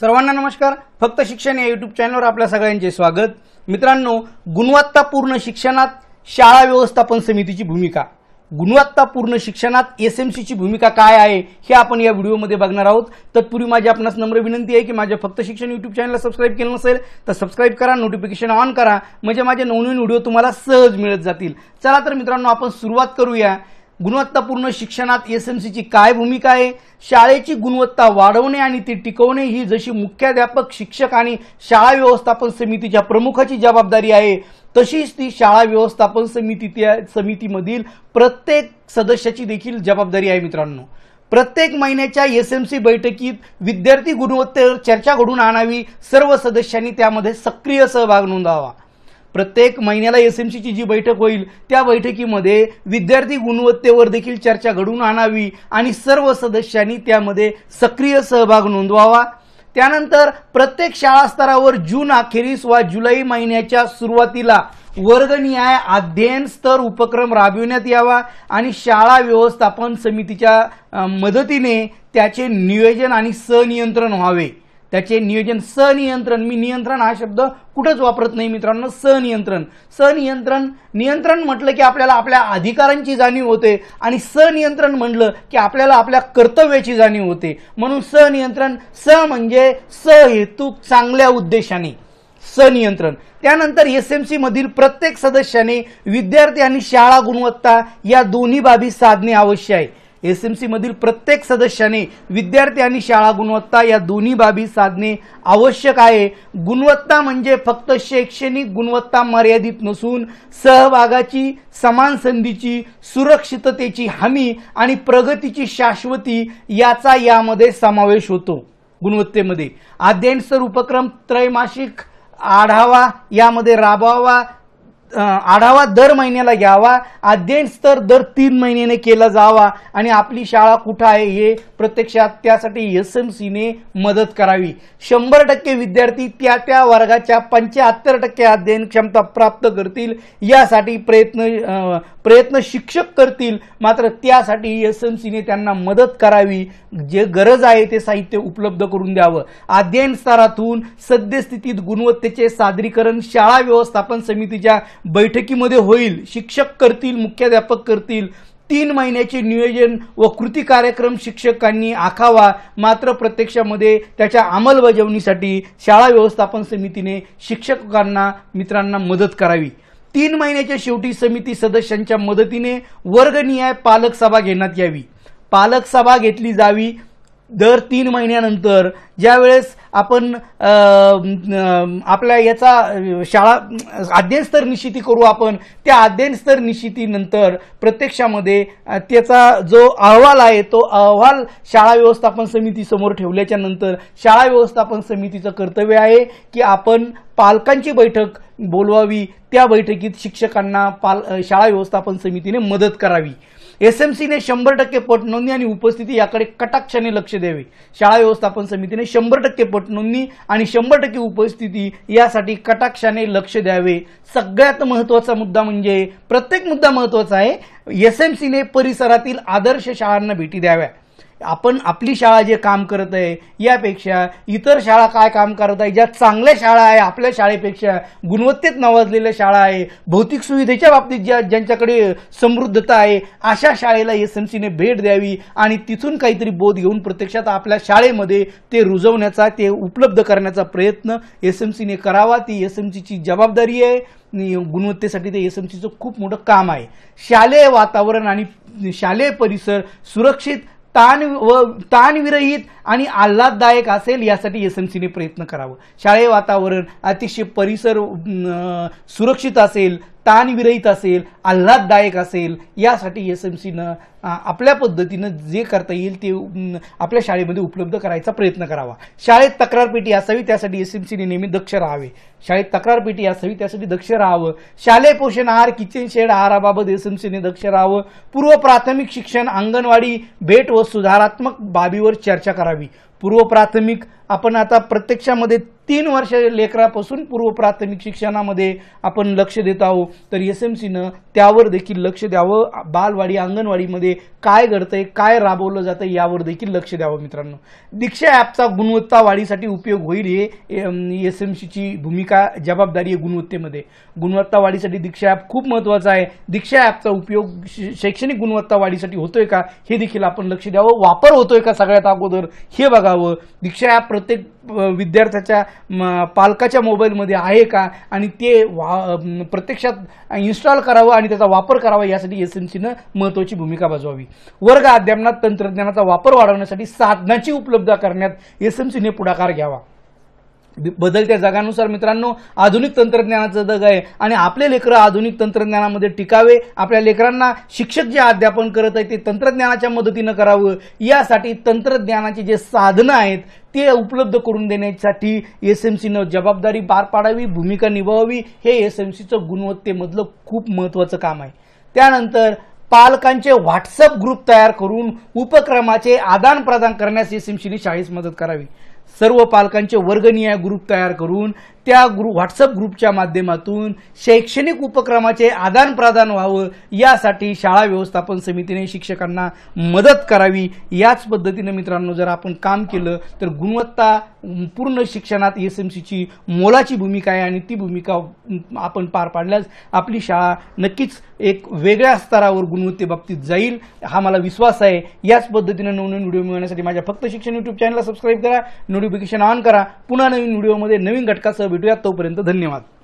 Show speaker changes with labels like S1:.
S1: सर्वांना नमस्कार फक्त शिक्षण या युट्यूब चॅनलवर आपल्या सगळ्यांचे स्वागत मित्रांनो गुणवत्तापूर्ण शिक्षणात शाळा व्यवस्थापन समितीची भूमिका गुणवत्तापूर्ण शिक्षणात एस एम सीची भूमिका काय आहे हे आपण या व्हिडिओमध्ये बघणार आहोत तत्पूर्वी माझी आपणास नम्र विनंती आहे की माझ्या फक्त शिक्षण युट्यूब चॅनलला सबस्क्राईब केलं नसेल तर सबस्क्राईब करा नोटिफिकेशन ऑन करा म्हणजे माझे नवनवीन व्हिडिओ तुम्हाला सहज मिळत जातील चला तर मित्रांनो आपण सुरुवात करूया गुणवत्तापूर्ण शिक्षणात एसएमसीची काय भूमिका आहे शाळेची गुणवत्ता वाढवणे आणि ती टिकवणे ही जशी मुख्याध्यापक शिक्षक आणि शाळा व्यवस्थापन समितीच्या प्रमुखाची जबाबदारी आहे तशीच ती शाळा व्यवस्थापन समिती समितीमधील प्रत्येक सदस्याची देखील जबाबदारी आहे मित्रांनो प्रत्येक महिन्याच्या एस एम सी बैठकीत विद्यार्थी गुणवत्तेवर चर्चा घडून आणावी सर्व सदस्यांनी त्यामध्ये सक्रिय सहभाग नोंदवावा प्रत्येक महिन्याला एस एम सीची जी बैठक होईल त्या बैठकीमध्ये विद्यार्थी गुणवत्तेवर देखील चर्चा घडवून आणावी आणि सर्व सदस्यांनी त्यामध्ये सक्रिय सहभाग नोंदवावा त्यानंतर प्रत्येक शाळा स्तरावर जून अखेरीस वा जुलै महिन्याच्या सुरुवातीला वर्गनिहाय अध्ययन स्तर उपक्रम राबविण्यात यावा आणि शाळा व्यवस्थापन समितीच्या मदतीने त्याचे नियोजन आणि सनियंत्रण व्हावे त्याचे नियोजन सनियंत्रण मी नियंत्रण हा शब्द कुठंच वापरत नाही मित्रांनो सनियंत्रण सनियंत्रण नियंत्रण म्हटलं की आपल्याला आपल्या अधिकारांची जाणीव होते आणि सनियंत्रण म्हटलं की आपल्याला आपल्या कर्तव्याची जाणीव होते म्हणून सनियंत्रण स म्हणजे सहेतुक चांगल्या उद्देशाने सनियंत्रण त्यानंतर एस एम सी मधील प्रत्येक सदस्याने विद्यार्थी आणि शाळा गुणवत्ता या दोन्ही बाबी साधणे आवश्यक आहे एसएमसी मधील प्रत्येक सदस्याने विद्यार्थी आणि शाळा गुणवत्ता या दोन्ही बाबी साधणे आवश्यक आहे गुणवत्ता म्हणजे फक्त शैक्षणिक गुणवत्ता मर्यादित नसून सहभागाची समान संधीची सुरक्षिततेची हमी आणि प्रगतीची शाश्वती याचा यामध्ये समावेश होतो गुणवत्तेमध्ये अध्ययन सर उपक्रम त्रैमासिक आढावा यामध्ये राबवावा आढावा दर महिन्याला घ्यावा अध्ययन स्तर दर तीन महिन्याने केला जावा आणि आपली शाळा कुठं आहे हे प्रत्यक्षात त्यासाठी एस एम सीने मदत करावी शंभर टक्के विद्यार्थी त्या त्या वर्गाच्या पंच्याहत्तर टक्के अध्ययन क्षमता प्राप्त करतील यासाठी प्रयत्न प्रयत्न शिक्षक करतील मात्र त्यासाठी एस एम सीने त्यांना मदत करावी जे गरज आहे ते साहित्य उपलब्ध करून द्यावं अध्ययन स्तरातून सद्यस्थितीत गुणवत्तेचे सादरीकरण शाळा व्यवस्थापन समितीच्या बैठकीमध्ये होईल शिक्षक करतील मुख्याध्यापक करतील तीन महिन्याचे नियोजन व कृती कार्यक्रम शिक्षकांनी आखावा मात्र प्रत्यक्षामध्ये त्याच्या अंमलबजावणीसाठी शाळा व्यवस्थापन समितीने शिक्षकांना मित्रांना मदत करावी तीन महिन्याच्या शेवटी समिती सदस्यांच्या मदतीने वर्गनिहाय पालक सभा घेण्यात यावी पालक सभा घेतली जावी दर तीन महिन्यानंतर ज्यावेळेस आपण आपल्या याचा शाळा अध्ययनस्तर निश्चिती करू आपण त्या अध्ययनस्तर निश्चितीनंतर प्रत्यक्षामध्ये त्याचा जो अहवाल आहे तो अहवाल शाळा व्यवस्थापन समितीसमोर ठेवल्याच्या नंतर शाळा व्यवस्थापन समितीचं कर्तव्य आहे की आपण पालकांची बैठक बोलवावी त्या बैठकीत शिक्षकांना पाल शाळा व्यवस्थापन समितीने मदत करावी एसएमसीने शंभर टक्के पटनोंदणी आणि उपस्थिती याकडे कटाक्षाने लक्ष द्यावे शाळा व्यवस्थापन समितीने शंभर टक्के पटनोंदणी आणि शंभर टक्के उपस्थिती यासाठी कटाक्षाने लक्ष द्यावे सगळ्यात महत्वाचा मुद्दा म्हणजे प्रत्येक मुद्दा महत्वाचा आहे एसएमसीने परिसरातील आदर्श शाळांना भेटी द्याव्या आपण आपली शाळा जे काम करत आहे यापेक्षा इतर शाळा काय काम करत आहे ज्या चांगल्या शाळा आहे आपल्या शाळेपेक्षा गुणवत्तेत नावाजलेल्या शाळा आहे भौतिक सुविधेच्या बाबतीत ज्या ज्यांच्याकडे समृद्धता आहे अशा शाळेला एस एम सीने भेट द्यावी आणि तिथून काहीतरी बोध घेऊन प्रत्यक्षात आपल्या शाळेमध्ये ते रुजवण्याचा ते उपलब्ध करण्याचा प्रयत्न एस एम सीने करावा ती एस एम सीची जबाबदारी आहे गुणवत्तेसाठी ते एस एम सीचं खूप मोठं काम आहे शालेय वातावरण आणि शालेय परिसर सुरक्षित ताण व ताणविरहित आणि आल्हाददायक असेल यासाठी एस सीने प्रयत्न करावं शाळे वातावरण अतिशय परिसर सुरक्षित असेल ताणविरहित असेल आल्हाददायक असेल यासाठी एस एम सीनं आपल्या पद्धतीनं जे करता येईल ते आपल्या शाळेमध्ये उपलब्ध करायचा प्रयत्न करावा शाळेत तक्रारपेटी असावी त्यासाठी एस एम सीने नेहमी दक्ष राहावे शाळेत तक्रारपेटी असावी त्यासाठी दक्ष राहावं शालेय पोषण आहार किचन शेड आहाराबाबत एस एम सीने दक्ष राहावं पूर्व प्राथमिक शिक्षण अंगणवाडी भेट व सुधारात्मक बाबीवर चर्चा करावी पूर्व प्राथमिक आपण आता प्रत्यक्षामध्ये तीन वर्ष लेकरापासून पूर्व प्राथमिक शिक्षणामध्ये आपण लक्ष देत आहोत तर एस एम सीनं त्यावर देखील लक्ष द्यावं बालवाडी अंगणवाडीमध्ये काय घडतंय काय राबवलं जातं यावर देखील लक्ष द्यावं मित्रांनो दीक्षा ॲपचा गुणवत्ता वाढीसाठी उपयोग होईल हे एस एम सीची भूमिका जबाबदारी आहे गुणवत्तेमध्ये गुणवत्ता वाढीसाठी दीक्षा ॲप खूप महत्त्वाचा आहे दीक्षा ॲपचा उपयोग शैक्षणिक गुणवत्ता वाढीसाठी होतोय का हे देखील आपण लक्ष द्यावं वापर होतोय का सगळ्यात अगोदर हे बघावं दीक्षा ॲप प्रत्येक विद्यार्थ्याच्या पालकाच्या मोबाईलमध्ये आहे का आणि ते वा प्रत्यक्षात इन्स्टॉल करावं आणि त्याचा वापर करावा यासाठी एस एम सीनं महत्त्वाची भूमिका बजावावी वर्ग अध्यापनात तंत्रज्ञानाचा वापर वाढवण्यासाठी साधनाची उपलब्धता करण्यात एस एम सीने पुढाकार घ्यावा बदलत्या जगानुसार मित्रांनो आधुनिक तंत्रज्ञानाचं जग आहे आणि आपले लेकरं आधुनिक तंत्रज्ञानामध्ये टिकावे आपल्या लेकरांना शिक्षक जे अध्यापन करत आहे ते तंत्रज्ञानाच्या मदतीनं करावं यासाठी तंत्रज्ञानाची जे साधनं आहेत ते उपलब्ध करून देण्यासाठी एस एम सीनं जबाबदारी पार पाडावी भूमिका निभावावी हे एस एम सीचं गुणवत्तेमधलं खूप महत्त्वाचं काम आहे त्यानंतर पालकांचे व्हॉट्सअप ग्रुप तयार करून उपक्रमाचे आदान प्रदान करण्यास एस एम सीने शाळेस मदत करावी सर्व पालकांचे वर्गनीय ग्रुप तयार करून त्या ग्रुप व्हॉट्सअप ग्रुपच्या माध्यमातून शैक्षणिक उपक्रमाचे आदानप्रदान व्हावं यासाठी शाळा व्यवस्थापन समितीने शिक्षकांना मदत करावी याच पद्धतीनं मित्रांनो जर आपण काम केलं तर गुणवत्ता पूर्ण शिक्षणात एस एम सीची मोलाची भूमिका आहे आणि ती भूमिका आपण पार पाडल्यास आपली शाळा नक्कीच एक वेगळ्या स्तरावर गुणवत्तेबाबतीत जाईल हा मला विश्वास आहे याच पद्धतीनं नवनवीन व्हिडिओ मिळवण्यासाठी माझ्या फक्त शिक्षण युट्यूब चॅनलला सबस्क्राईब करा नोटिफिकेशन ऑन करा पुन्हा नवीन व्हिडिओमध्ये नवीन घटकासह भेटूयात तोपर्यंत धन्यवाद